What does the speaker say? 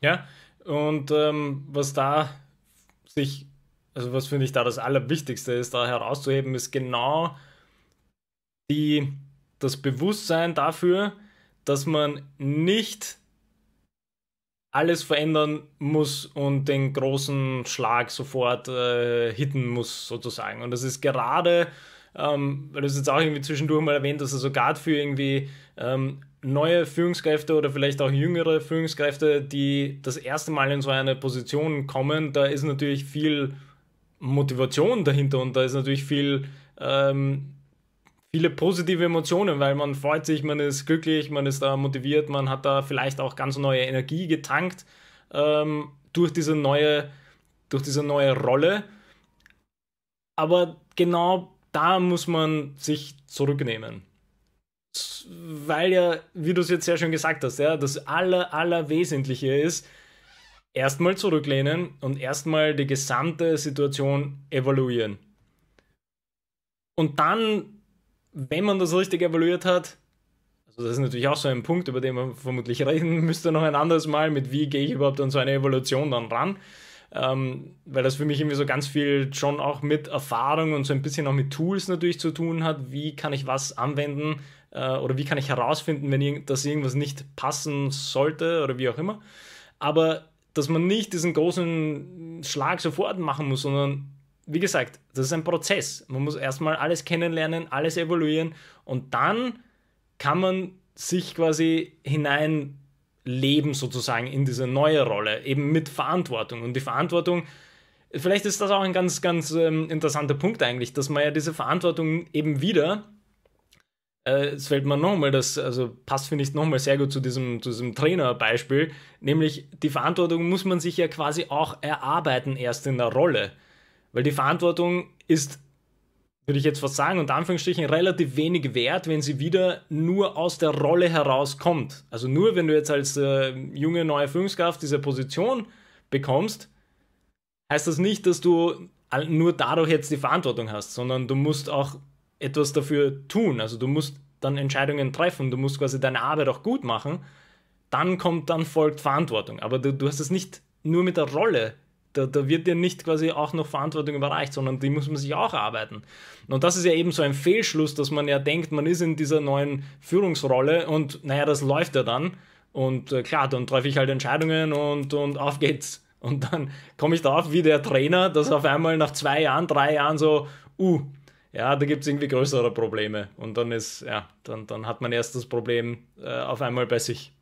Ja, und ähm, was da sich, also was finde ich da das Allerwichtigste ist, da herauszuheben, ist genau die, das Bewusstsein dafür, dass man nicht alles verändern muss und den großen Schlag sofort äh, hitten muss, sozusagen. Und das ist gerade, ähm, weil du es jetzt auch irgendwie zwischendurch mal erwähnt hast, also er sogar für irgendwie ähm, neue Führungskräfte oder vielleicht auch jüngere Führungskräfte, die das erste Mal in so eine Position kommen, da ist natürlich viel Motivation dahinter und da ist natürlich viel, ähm, viele positive Emotionen, weil man freut sich, man ist glücklich, man ist da motiviert, man hat da vielleicht auch ganz neue Energie getankt ähm, durch, diese neue, durch diese neue Rolle. Aber genau da muss man sich zurücknehmen weil ja, wie du es jetzt sehr schön gesagt hast, ja, das aller, aller ist, erstmal zurücklehnen und erstmal die gesamte Situation evaluieren. Und dann, wenn man das richtig evaluiert hat, also das ist natürlich auch so ein Punkt, über den man vermutlich reden müsste noch ein anderes Mal, mit wie gehe ich überhaupt an so eine Evolution dann ran, ähm, weil das für mich irgendwie so ganz viel schon auch mit Erfahrung und so ein bisschen auch mit Tools natürlich zu tun hat, wie kann ich was anwenden, äh, oder wie kann ich herausfinden, wenn irg dass irgendwas nicht passen sollte oder wie auch immer. Aber dass man nicht diesen großen Schlag sofort machen muss, sondern wie gesagt, das ist ein Prozess. Man muss erstmal alles kennenlernen, alles evaluieren und dann kann man sich quasi hineinleben sozusagen in diese neue Rolle, eben mit Verantwortung. Und die Verantwortung, vielleicht ist das auch ein ganz, ganz ähm, interessanter Punkt eigentlich, dass man ja diese Verantwortung eben wieder äh, jetzt fällt mir nochmal das, also passt, finde ich, nochmal sehr gut zu diesem, zu diesem Trainerbeispiel, nämlich die Verantwortung muss man sich ja quasi auch erarbeiten erst in der Rolle. Weil die Verantwortung ist, würde ich jetzt fast sagen, unter Anführungsstrichen relativ wenig wert, wenn sie wieder nur aus der Rolle herauskommt. Also nur wenn du jetzt als äh, junge neue Führungskraft diese Position bekommst, heißt das nicht, dass du nur dadurch jetzt die Verantwortung hast, sondern du musst auch etwas dafür tun. Also du musst dann Entscheidungen treffen, du musst quasi deine Arbeit auch gut machen, dann kommt, dann folgt Verantwortung. Aber du, du hast es nicht nur mit der Rolle, da, da wird dir nicht quasi auch noch Verantwortung überreicht, sondern die muss man sich auch arbeiten. Und das ist ja eben so ein Fehlschluss, dass man ja denkt, man ist in dieser neuen Führungsrolle und naja, das läuft ja dann. Und äh, klar, dann treffe ich halt Entscheidungen und, und auf geht's. Und dann komme ich darauf, wie der Trainer, dass auf einmal nach zwei Jahren, drei Jahren so, uh, ja, da gibt es irgendwie größere Probleme. Und dann ist, ja, dann, dann hat man erst das Problem äh, auf einmal bei sich.